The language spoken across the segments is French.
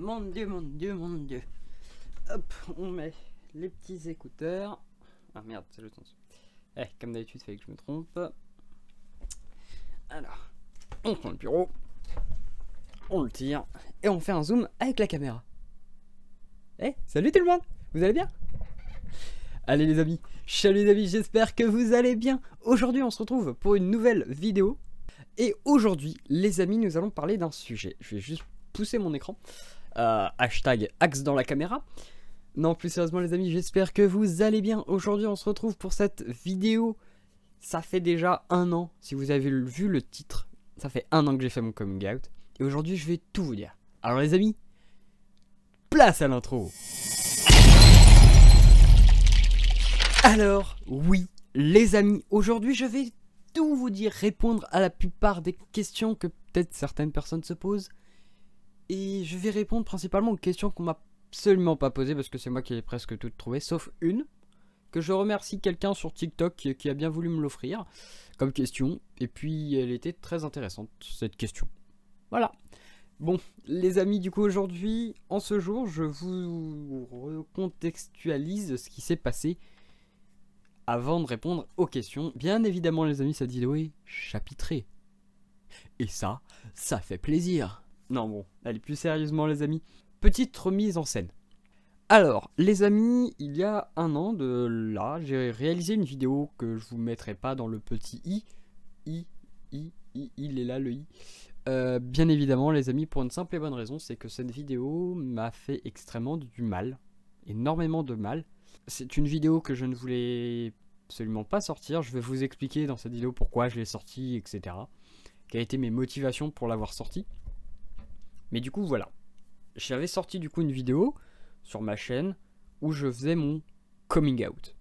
Mon dieu, mon dieu, mon dieu. Hop, on met les petits écouteurs. Ah merde, c'est le sens. Eh, comme d'habitude, il fallait que je me trompe. Alors, on prend le bureau, on le tire, et on fait un zoom avec la caméra. Eh, salut tout le monde Vous allez bien Allez les amis, salut les amis, j'espère que vous allez bien. Aujourd'hui, on se retrouve pour une nouvelle vidéo. Et aujourd'hui, les amis, nous allons parler d'un sujet. Je vais juste pousser mon écran. Euh, hashtag axe dans la caméra. Non, plus sérieusement les amis, j'espère que vous allez bien. Aujourd'hui, on se retrouve pour cette vidéo. Ça fait déjà un an, si vous avez vu le titre, ça fait un an que j'ai fait mon coming out. Et aujourd'hui, je vais tout vous dire. Alors les amis, place à l'intro Alors, oui, les amis, aujourd'hui, je vais tout vous dire, répondre à la plupart des questions que peut-être certaines personnes se posent et je vais répondre principalement aux questions qu'on m'a absolument pas posées parce que c'est moi qui ai presque toutes trouvées, sauf une que je remercie quelqu'un sur TikTok qui, a bien voulu me l'offrir comme question et puis elle était très intéressante cette question. Voilà. Bon, les amis, du coup aujourd'hui, en ce jour, je vous recontextualise ce qui s'est passé avant de répondre aux questions. Bien évidemment, les amis, ça dit oui, chapitré. Et ça, ça fait plaisir. Non, bon, allez, plus sérieusement, les amis, petite remise en scène. Alors, les amis, il y a un an de là, j'ai réalisé une vidéo que je vous mettrai pas dans le petit i. I, i, i, il est là le i. Euh, bien évidemment, les amis, pour une simple et bonne raison, c'est que cette vidéo m'a fait extrêmement du mal, énormément de mal. C'est une vidéo que je ne voulais absolument pas sortir. Je vais vous expliquer dans cette vidéo pourquoi je l'ai sortie, etc. Quelles étaient mes motivations pour l'avoir sortie. Mais du coup, voilà. J'avais sorti du coup une vidéo sur ma chaîne où je faisais mon coming out.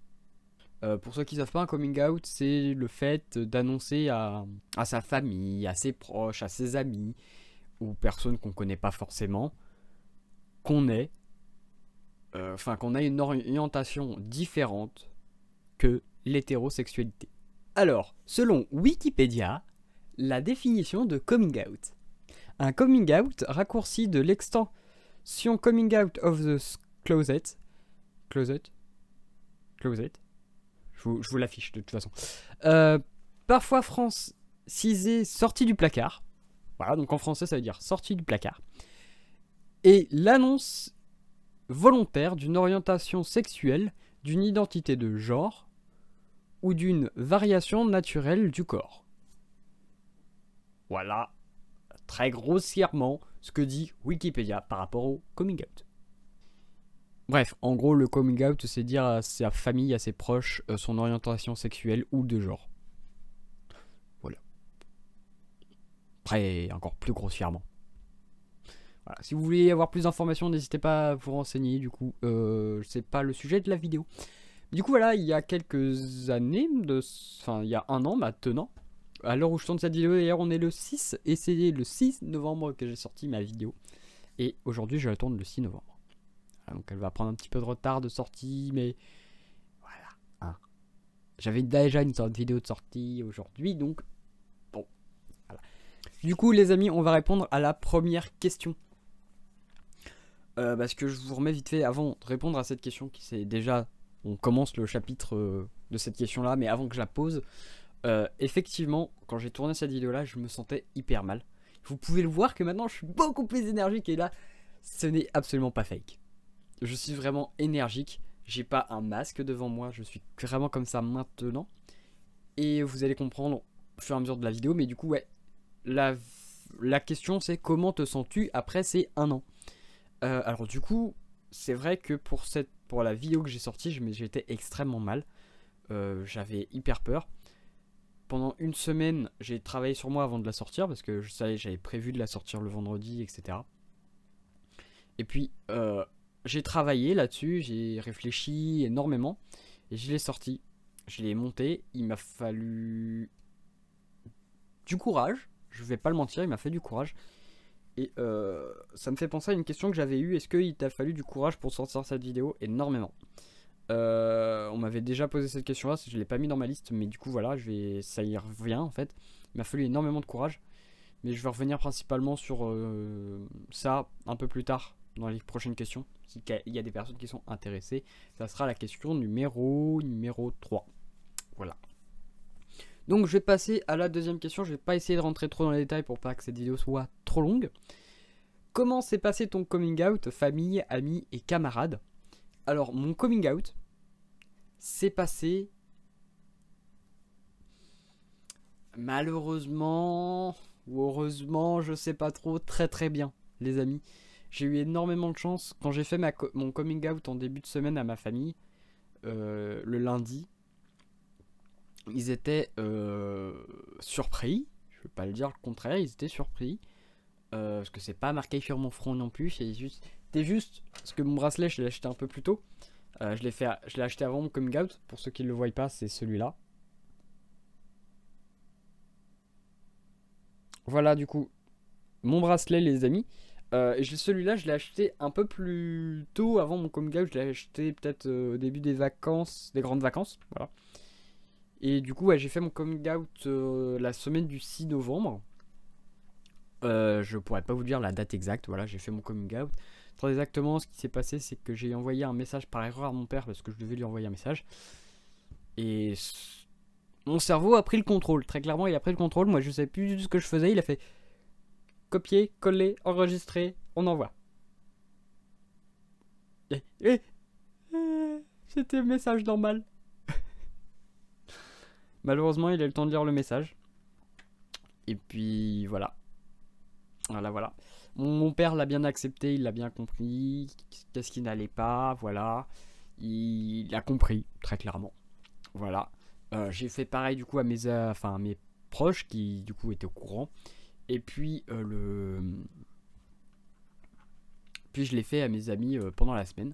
Euh, pour ceux qui ne savent pas, un coming out, c'est le fait d'annoncer à, sa famille, à ses proches, à ses amis, ou personnes qu'on ne connaît pas forcément, qu'on est, euh, enfin qu'on a une orientation différente que l'hétérosexualité. Alors, selon Wikipédia, la définition de coming out, un coming out raccourci de l'extension coming out of the closet. Closet Closet Je vous, l'affiche de toute façon. Euh, parfois francisé sortie du placard. Voilà, donc en français ça veut dire sortie du placard. Et l'annonce volontaire d'une orientation sexuelle, d'une identité de genre ou d'une variation naturelle du corps. Voilà très grossièrement ce que dit Wikipédia par rapport au coming out. Bref, en gros, le coming out, c'est dire à sa famille, à ses proches, euh, son orientation sexuelle ou de genre. Voilà. Après, encore plus grossièrement. Voilà. Si vous voulez avoir plus d'informations, n'hésitez pas à vous renseigner. Du coup, euh, c'est pas le sujet de la vidéo. Du coup, voilà, il y a quelques années, de... enfin, il y a un an maintenant, à l'heure où je tourne cette vidéo, d'ailleurs, on est le 6, et c'est le 6 novembre que j'ai sorti ma vidéo. Et aujourd'hui, je la tourne le 6 novembre. donc elle va prendre un petit peu de retard de sortie, mais voilà. Hein. J'avais déjà une sorte de vidéo de sortie aujourd'hui, donc bon. Du coup, les amis, on va répondre à la première question. Euh, parce que je vous remets vite fait avant de répondre à cette question qui c'est déjà on commence le chapitre euh, de cette question là mais avant que je la pose euh, effectivement, quand j'ai tourné cette vidéo-là, je me sentais hyper mal. Vous pouvez le voir que maintenant, je suis beaucoup plus énergique et là, ce n'est absolument pas fake. Je suis vraiment énergique, j'ai pas un masque devant moi, je suis vraiment comme ça maintenant. Et vous allez comprendre au fur et à mesure de la vidéo, mais du coup, ouais, la, la question c'est comment te sens-tu après ces un an euh, Alors du coup, c'est vrai que pour, cette, pour la vidéo que j'ai sortie, j'étais extrêmement mal. Euh, j'avais hyper peur pendant une semaine, j'ai travaillé sur moi avant de la sortir parce que je savais, j'avais prévu de la sortir le vendredi, etc. Et puis, euh, j'ai travaillé là-dessus, j'ai réfléchi énormément et je l'ai sorti. Je l'ai monté. Il m'a fallu du courage. Je vais pas le mentir, il m'a fait du courage. Et euh, ça me fait penser à une question que j'avais eue. Est-ce qu'il t'a fallu du courage pour sortir cette vidéo Énormément. Euh, on m'avait déjà posé cette question-là, je ne l'ai pas mis dans ma liste, mais du coup, voilà, je vais, ça y revient en fait. Il m'a fallu énormément de courage, mais je vais revenir principalement sur euh, ça un peu plus tard dans les prochaines questions. Il y a des personnes qui sont intéressées, ça sera la question numéro, numéro 3. Voilà. Donc je vais passer à la deuxième question, je vais pas essayer de rentrer trop dans les détails pour pas que cette vidéo soit trop longue. Comment s'est passé ton coming out, famille, amis et camarades Alors mon coming out, c'est passé. Malheureusement, ou heureusement, je sais pas trop, très très bien, les amis. J'ai eu énormément de chance. Quand j'ai fait ma mon coming out en début de semaine à ma famille, euh, le lundi, ils étaient euh, surpris. Je ne veux pas le dire le contraire, ils étaient surpris. Euh, parce que c'est pas marqué sur mon front non plus, juste. C'était juste parce que mon bracelet, je l'ai acheté un peu plus tôt. Euh, je l'ai je l'ai acheté avant mon coming out. Pour ceux qui ne le voient pas, c'est celui-là. Voilà, du coup, mon bracelet, les amis. Euh, celui-là, je l'ai acheté un peu plus tôt avant mon coming out. Je l'ai acheté peut-être euh, au début des vacances, des grandes vacances. Voilà. Et du coup, j'ai fait mon coming out la semaine du 6 novembre. je pourrais pas vous dire la date exacte. Voilà, j'ai fait mon coming out exactement, ce qui s'est passé, c'est que j'ai envoyé un message par erreur à mon père parce que je devais lui envoyer un message. Et mon cerveau a pris le contrôle. Très clairement, il a pris le contrôle. Moi, je ne savais plus ce que je faisais. Il a fait copier, coller, enregistrer, on envoie. C'était un message normal. Malheureusement, il a eu le temps de lire le message. Et puis voilà. Voilà, voilà. Mon père l'a bien accepté, il l'a bien compris, qu'est-ce qui n'allait pas, voilà. Il a compris, très clairement. Voilà. Euh, j'ai fait pareil du coup à mes, euh, mes proches qui du coup étaient au courant. Et puis euh, le. Puis je l'ai fait à mes amis pendant la semaine.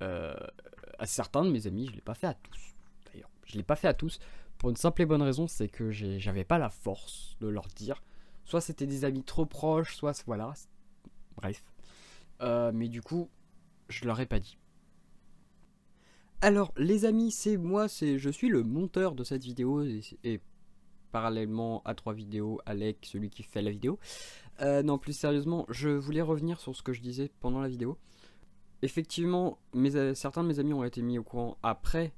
à certains de mes amis, je ne l'ai pas fait à tous. D'ailleurs, je ne l'ai pas fait à tous. Pour une simple et bonne raison, c'est que j'avais pas la force de leur dire Soit c'était des amis trop proches, soit voilà. Bref. Euh, mais du coup, je leur ai pas dit. Alors les amis, c'est moi, c'est je suis le monteur de cette vidéo et, parallèlement à trois vidéos, Alec, celui qui fait la vidéo. Euh, non, plus sérieusement, je voulais revenir sur ce que je disais pendant la vidéo. Effectivement, euh, certains de mes amis ont été mis au courant après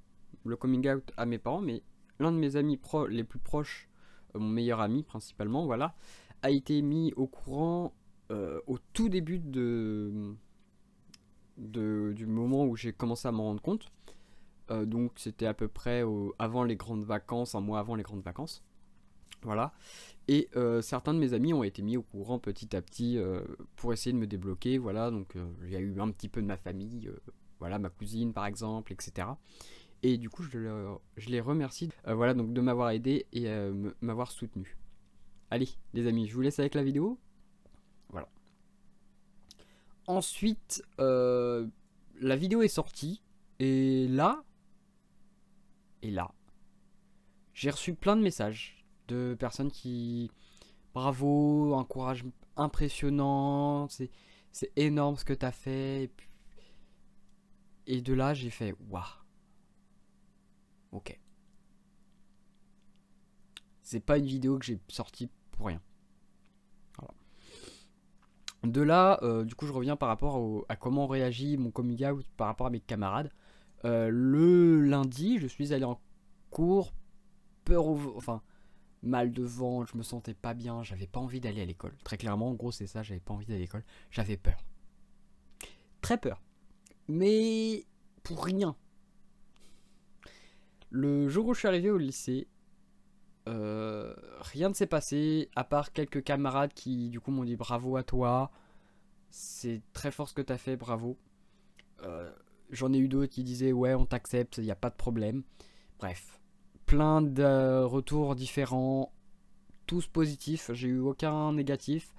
le coming out à mes parents, mais l'un de mes amis pro les plus proches euh, mon meilleur ami principalement, voilà, a été mis au courant euh, au tout début de, du moment où j'ai commencé à m'en rendre compte. Euh, donc c'était à peu près avant les grandes vacances, un mois avant les grandes vacances. Voilà. Et certains de mes amis ont été mis au courant petit à petit pour essayer de me débloquer. Voilà, donc il y a eu un petit peu de ma famille, voilà, ma cousine par exemple, etc et du coup je, les remercie euh, voilà donc de m'avoir aidé et euh, m'avoir soutenu. Allez les amis, je vous laisse avec la vidéo. Voilà. Ensuite, euh, la vidéo est sortie et là et là, j'ai reçu plein de messages de personnes qui bravo, un courage impressionnant, c'est énorme ce que tu as fait et, et de là j'ai fait waouh Ok. C'est pas une vidéo que j'ai sortie pour rien. De là, euh, du coup, je reviens par rapport à comment réagit mon coming par rapport à mes camarades. Euh, le lundi, je suis allé en cours, peur au... Enfin, mal de vent, je me sentais pas bien, j'avais pas envie d'aller à l'école. Très clairement, en gros, c'est ça, j'avais pas envie d'aller à l'école. J'avais peur. Très peur. Mais pour rien. Le jour où je suis arrivé au lycée, euh, rien ne s'est passé, à part quelques camarades qui du coup m'ont dit bravo à toi, c'est très fort ce que tu as fait, bravo. Euh, j'en ai eu d'autres qui disaient ouais on t'accepte, il n'y a pas de problème. Bref, plein de retours différents, tous positifs, j'ai eu aucun négatif.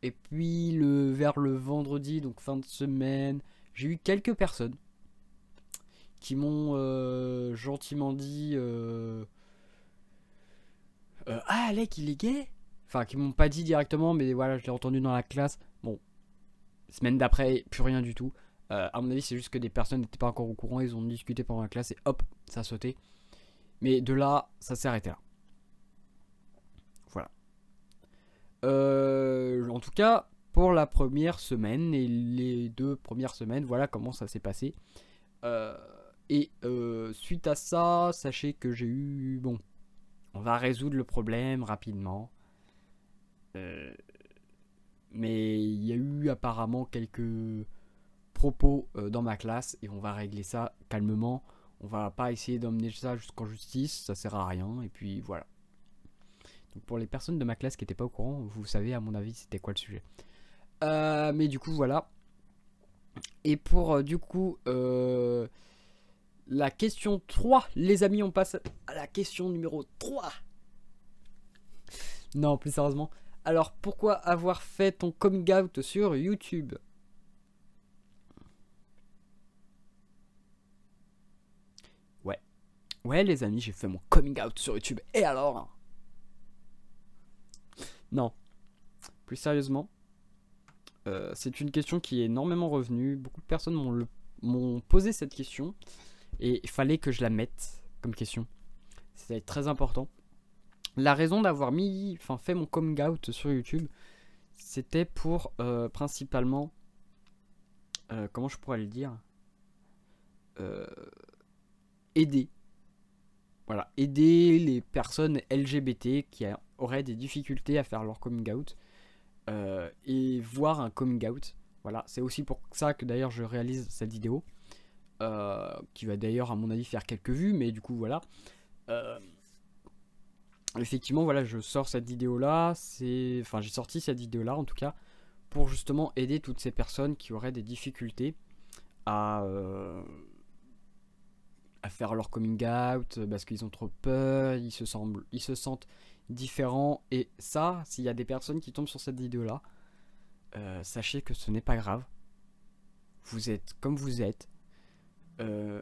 Et puis le, vers le vendredi, donc fin de semaine, j'ai eu quelques personnes qui m'ont euh, gentiment dit euh, euh, Ah, Alec, il est gay Enfin, qui m'ont pas dit directement, mais voilà, je l'ai entendu dans la classe. Bon, semaine d'après, plus rien du tout. à mon avis, c'est juste que des personnes n'étaient pas encore au courant, ils ont discuté pendant la classe et hop, ça a sauté. Mais de là, ça s'est arrêté là. Voilà. en tout cas, pour la première semaine et les deux premières semaines, voilà comment ça s'est passé. Euh, et euh, suite à ça, sachez que j'ai eu... Bon, on va résoudre le problème rapidement. Euh, mais il y a eu apparemment quelques propos euh, dans ma classe et on va régler ça calmement. On va pas essayer d'emmener ça jusqu'en justice, ça sert à rien. Et puis voilà. Donc pour les personnes de ma classe qui n'étaient pas au courant, vous savez à mon avis c'était quoi le sujet. mais du coup voilà. Et pour du coup la question 3. Les amis, on passe à la question numéro 3. Non, plus sérieusement. Alors, pourquoi avoir fait ton coming out sur YouTube Ouais. Ouais, les amis, j'ai fait mon coming out sur YouTube. Et alors Non. Plus sérieusement, euh, c'est une question qui est énormément revenue. Beaucoup de personnes m'ont posé cette question. Et il fallait que je la mette comme question. C'était très important. La raison d'avoir mis, enfin fait mon coming out sur YouTube, c'était pour euh, principalement, euh, comment je pourrais le dire, euh, aider. Voilà, aider les personnes LGBT qui auraient des difficultés à faire leur coming out et voir un coming out. Voilà, c'est aussi pour ça que d'ailleurs je réalise cette vidéo. Euh, qui va d'ailleurs à mon avis faire quelques vues, mais du coup voilà. Euh, effectivement voilà, je sors cette vidéo là, c'est, enfin j'ai sorti cette vidéo là en tout cas pour justement aider toutes ces personnes qui auraient des difficultés à, euh, à faire leur coming out parce qu'ils ont trop peur, ils se, semblent, ils se sentent différents et ça, s'il y a des personnes qui tombent sur cette vidéo là, sachez que ce n'est pas grave. Vous êtes comme vous êtes, euh,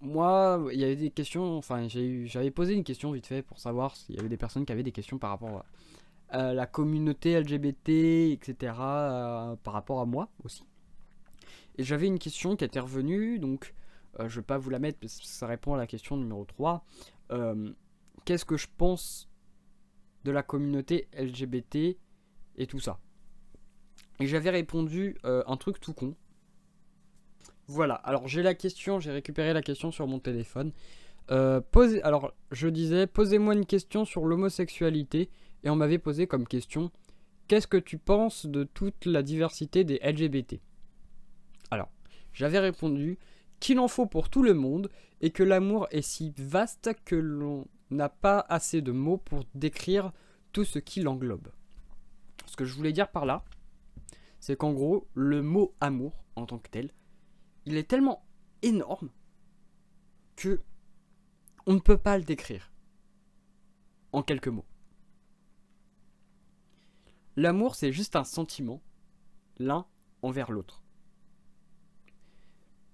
moi, il y avait des questions, enfin j'avais posé une question vite fait pour savoir s'il y avait des personnes qui avaient des questions par rapport à la communauté LGBT, etc., euh, par rapport à moi aussi. Et j'avais une question qui était revenue, donc euh, je vais pas vous la mettre parce que ça répond à la question numéro 3. Qu'est-ce que je pense de la communauté LGBT et tout ça Et j'avais répondu un truc tout con, voilà, alors j'ai la question, j'ai récupéré la question sur mon téléphone. Euh, alors je disais, posez-moi une question sur l'homosexualité, et on m'avait posé comme question, qu'est-ce que tu penses de toute la diversité des LGBT Alors, j'avais répondu qu'il en faut pour tout le monde, et que l'amour est si vaste que l'on n'a pas assez de mots pour décrire tout ce qui l'englobe. Ce que je voulais dire par là, c'est qu'en gros, le mot amour, en tant que tel, il est tellement énorme que on ne peut pas le décrire en quelques mots. L'amour, c'est juste un sentiment l'un envers l'autre.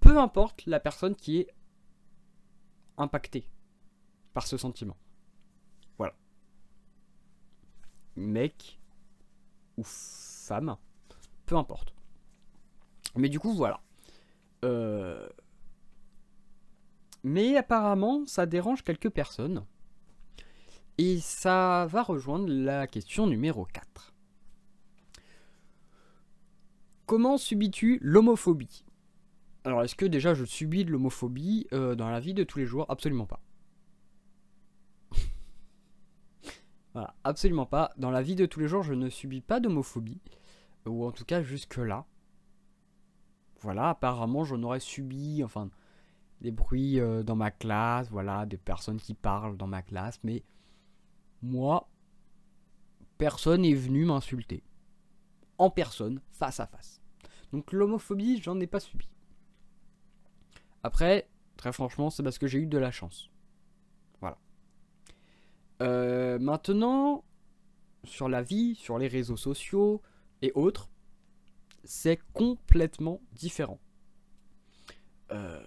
Peu importe la personne qui est impactée par ce sentiment. Voilà. Mec ou femme, peu importe. Mais du coup, voilà. Euh, mais apparemment, ça dérange quelques personnes. Et ça va rejoindre la question numéro 4. Comment subis-tu l'homophobie Alors, est-ce que déjà je subis de l'homophobie euh, dans la vie de tous les jours Absolument pas. voilà, absolument pas. Dans la vie de tous les jours, je ne subis pas d'homophobie. Ou en tout cas jusque-là voilà, apparemment j'en aurais subi, enfin, des bruits euh, dans ma classe, voilà, des personnes qui parlent dans ma classe, mais moi, personne n'est venu m'insulter. En personne, face à face. Donc l'homophobie, j'en ai pas subi. Après, très franchement, c'est parce que j'ai eu de la chance. Voilà. Euh, maintenant, sur la vie, sur les réseaux sociaux et autres, c'est complètement différent. Euh,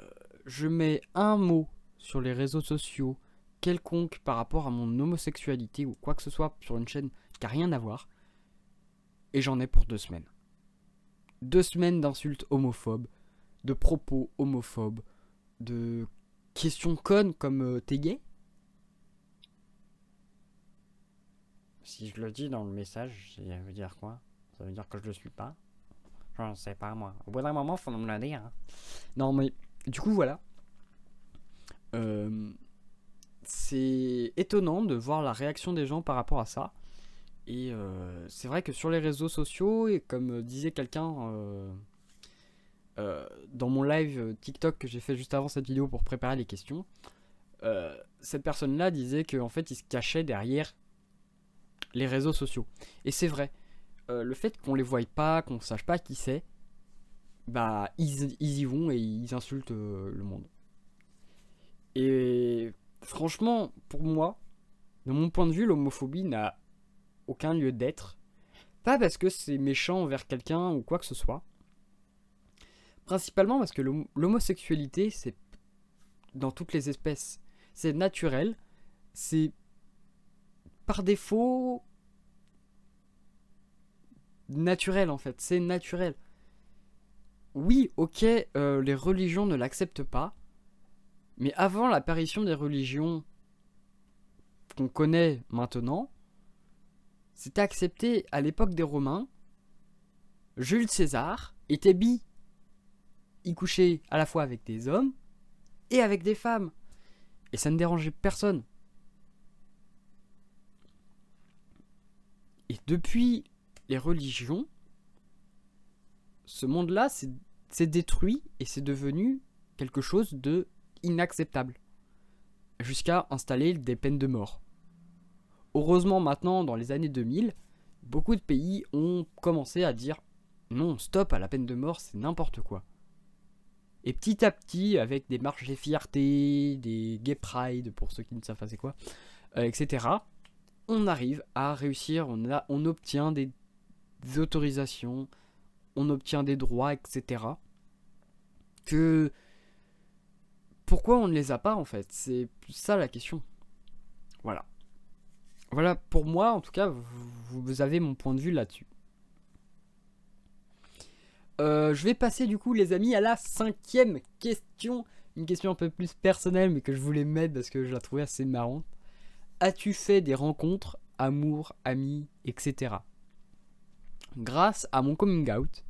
je mets un mot sur les réseaux sociaux quelconque par rapport à mon homosexualité ou quoi que ce soit sur une chaîne qui n'a rien à voir, et j'en ai pour deux semaines. Deux semaines d'insultes homophobes, de propos homophobes, de questions connes comme euh, t'es gay Si je le dis dans le message, ça veut dire quoi Ça veut dire que je le suis pas je ne sais pas moi. Au bout d'un moment, il faut me le dire. Hein. Non, mais du coup, voilà. Euh, c'est étonnant de voir la réaction des gens par rapport à ça. Et euh, c'est vrai que sur les réseaux sociaux, et comme euh, disait quelqu'un dans mon live TikTok que j'ai fait juste avant cette vidéo pour préparer les questions, cette personne-là disait qu'en fait, il se cachait derrière les réseaux sociaux. Et c'est vrai. Euh, le fait qu'on les voie pas, qu'on sache pas qui c'est, bah ils, y vont et ils insultent euh, le monde. Et franchement, pour moi, de mon point de vue, l'homophobie n'a aucun lieu d'être. Pas parce que c'est méchant envers quelqu'un ou quoi que ce soit. Principalement parce que l'homosexualité, c'est dans toutes les espèces. C'est naturel, c'est par défaut naturel en fait, c'est naturel. Oui, ok, euh, les religions ne l'acceptent pas, mais avant l'apparition des religions qu'on connaît maintenant, c'était accepté à l'époque des Romains. Jules César était bi. Il couchait à la fois avec des hommes et avec des femmes. Et ça ne dérangeait personne. Et depuis les religions, ce monde-là s'est détruit et c'est devenu quelque chose de inacceptable, jusqu'à installer des peines de mort. Heureusement maintenant, dans les années 2000, beaucoup de pays ont commencé à dire non, stop à la peine de mort, c'est n'importe quoi. Et petit à petit, avec des marches de fierté, des gay pride pour ceux qui ne savent pas c'est quoi, euh, etc., on arrive à réussir, on, a, on obtient des des autorisations, on obtient des droits, etc. Que pourquoi on ne les a pas en fait C'est ça la question. Voilà. Voilà, pour moi en tout cas, vous, avez mon point de vue là-dessus. Euh, je vais passer du coup les amis à la cinquième question. Une question un peu plus personnelle mais que je voulais mettre parce que je la trouvais assez marrante. As-tu fait des rencontres, amour, amis, etc grâce à mon coming out,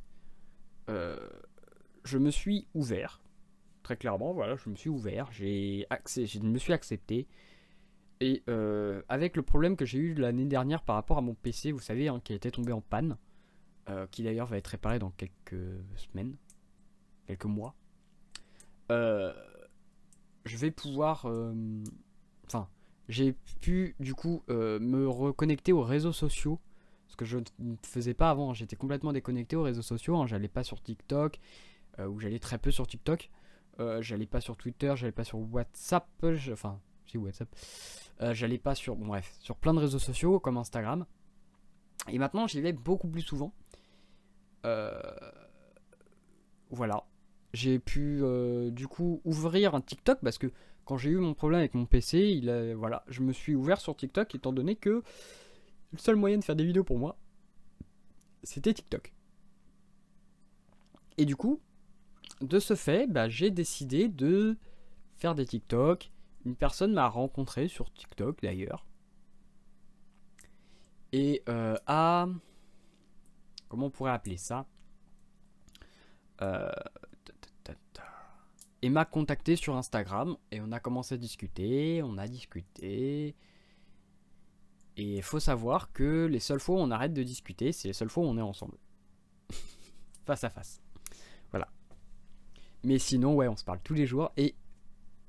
euh, je me suis ouvert. Très clairement, voilà, je me suis ouvert, j'ai je me suis accepté. Et euh, avec le problème que j'ai eu l'année dernière par rapport à mon PC, vous savez, hein, qui était tombé en panne, euh, qui d'ailleurs va être réparé dans quelques semaines, quelques mois, je vais pouvoir... Enfin, j'ai pu du coup me reconnecter aux réseaux sociaux ce que je ne faisais pas avant, j'étais complètement déconnecté aux réseaux sociaux, hein. j'allais pas sur TikTok, euh, ou j'allais très peu sur TikTok, euh, j'allais pas sur Twitter, j'allais pas sur WhatsApp, enfin, si WhatsApp, euh, j'allais pas sur, bon, bref, sur plein de réseaux sociaux comme Instagram. Et maintenant, j'y vais beaucoup plus souvent. voilà. J'ai pu, du coup, ouvrir un TikTok parce que quand j'ai eu mon problème avec mon PC, il voilà, je me suis ouvert sur TikTok étant donné que le seul moyen de faire des vidéos pour moi, c'était TikTok. Et du coup, de ce fait, bah, j'ai décidé de faire des TikTok. Une personne m'a rencontré sur TikTok d'ailleurs. Et a... Euh, comment on pourrait appeler ça euh, Et m'a contacté sur Instagram et on a commencé à discuter, on a discuté. Et il faut savoir que les seules fois où on arrête de discuter, c'est les seules fois où on est ensemble. face à face. Voilà. Mais sinon, ouais, on se parle tous les jours. Et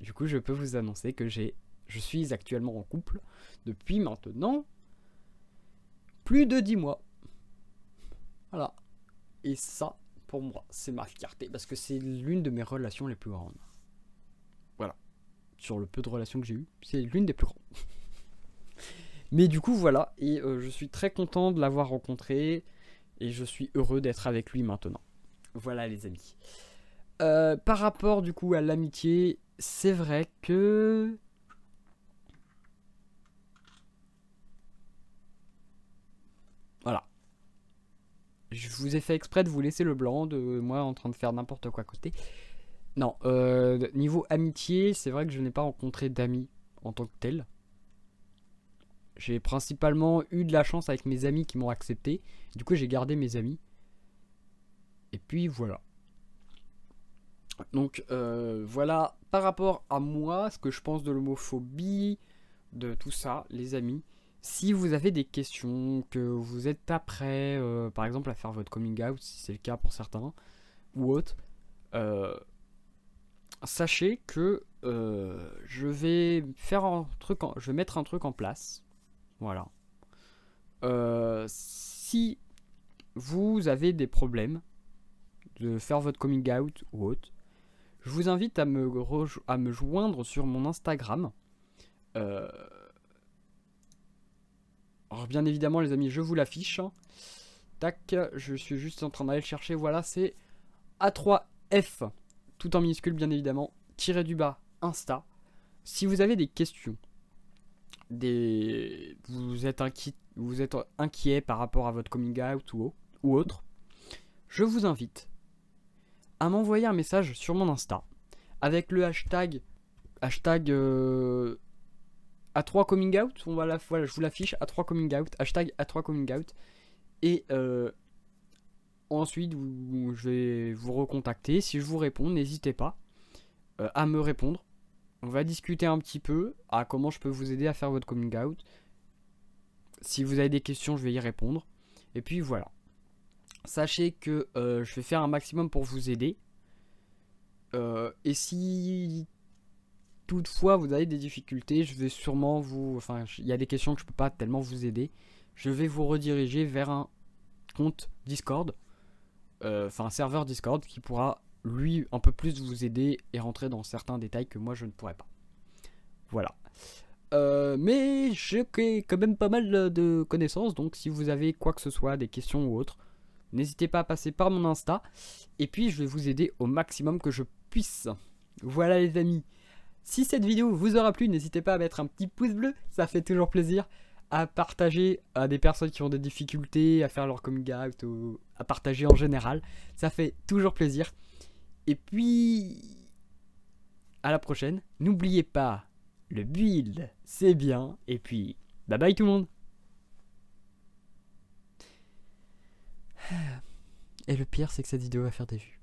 du coup, je peux vous annoncer que j'ai, je suis actuellement en couple depuis maintenant plus de 10 mois. Voilà. Et ça, pour moi, c'est ma fierté parce que c'est l'une de mes relations les plus grandes. Voilà. Sur le peu de relations que j'ai eues, c'est l'une des plus grandes. Mais du coup, voilà, et euh, je suis très content de l'avoir rencontré, et je suis heureux d'être avec lui maintenant. Voilà les amis. Euh, par rapport du coup à l'amitié, c'est vrai que... Voilà. Je vous ai fait exprès de vous laisser le blanc, de moi en train de faire n'importe quoi côté. Non, euh, niveau amitié, c'est vrai que je n'ai pas rencontré d'amis en tant que tel. J'ai principalement eu de la chance avec mes amis qui m'ont accepté. Du coup, j'ai gardé mes amis. Et puis voilà. Donc euh, voilà, par rapport à moi, ce que je pense de l'homophobie, de tout ça, les amis. Si vous avez des questions, que vous êtes après, euh, par exemple, à faire votre coming out, si c'est le cas pour certains, ou autres. Euh, sachez que je vais faire un truc, je vais mettre un truc en place voilà. Euh, si vous avez des problèmes de faire votre coming out ou autre, je vous invite à me, joindre sur mon Instagram. Euh, alors bien évidemment les amis, je vous l'affiche. Tac, je suis juste en train d'aller le chercher. Voilà, c'est A3F, tout en minuscule bien évidemment, tiré du bas, Insta. Si vous avez des questions, des, vous êtes, vous êtes inquiet par rapport à votre coming out ou, autre, je vous invite à m'envoyer un message sur mon Insta avec le hashtag hashtag A3 euh, coming out, on la, je vous l'affiche, A3 coming out, hashtag A3 coming out, et euh, ensuite je vais vous recontacter, si je vous réponds, n'hésitez pas euh, à me répondre, on va discuter un petit peu à comment je peux vous aider à faire votre coming out. Si vous avez des questions, je vais y répondre. Et puis voilà. Sachez que euh, je vais faire un maximum pour vous aider. Euh, et si toutefois vous avez des difficultés, je vais sûrement vous... Enfin, il y a des questions que je ne peux pas tellement vous aider. Je vais vous rediriger vers un compte Discord. Euh, enfin, un serveur Discord qui pourra lui un peu plus vous aider et rentrer dans certains détails que moi je ne pourrais pas. Voilà. Euh, mais j'ai quand même pas mal de connaissances, donc si vous avez quoi que ce soit, des questions ou autres, n'hésitez pas à passer par mon Insta, et puis je vais vous aider au maximum que je puisse. Voilà les amis, si cette vidéo vous aura plu, n'hésitez pas à mettre un petit pouce bleu, ça fait toujours plaisir, à partager à des personnes qui ont des difficultés, à faire leur coming out, ou à partager en général, ça fait toujours plaisir. Et puis, à la prochaine. N'oubliez pas, le build, c'est bien. Et puis, bye bye tout le monde. Et le pire, c'est que cette vidéo va faire des vues.